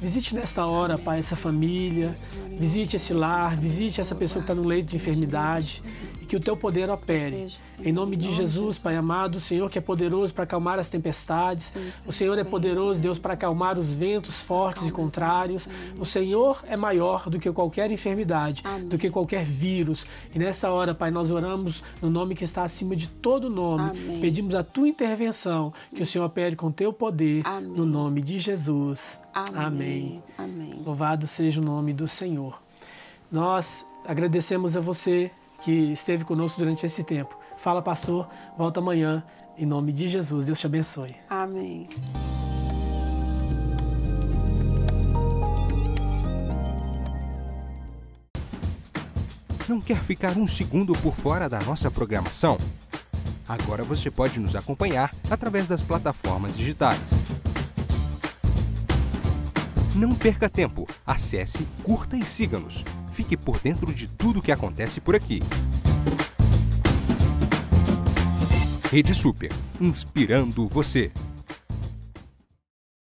Visite nesta hora, Pai, essa família, visite esse lar, visite essa pessoa que está no leito de enfermidade que o teu poder opere. Proteja, em nome de Jesus, Jesus, Pai amado, o Senhor que é poderoso para acalmar as tempestades, sim, sim, o Senhor é poderoso, Deus, para acalmar os ventos fortes e contrários. Sim, o Senhor é maior do que qualquer enfermidade, Amém. do que qualquer vírus. E nessa hora, Pai, nós oramos no nome que está acima de todo nome. Amém. Pedimos a tua intervenção, que o Senhor opere com teu poder, Amém. no nome de Jesus. Amém. Amém. Louvado seja o nome do Senhor. Nós agradecemos a você que esteve conosco durante esse tempo. Fala, pastor, volta amanhã. Em nome de Jesus, Deus te abençoe. Amém. Não quer ficar um segundo por fora da nossa programação? Agora você pode nos acompanhar através das plataformas digitais. Não perca tempo, acesse, curta e siga-nos fique por dentro de tudo o que acontece por aqui. Rede Super, inspirando você.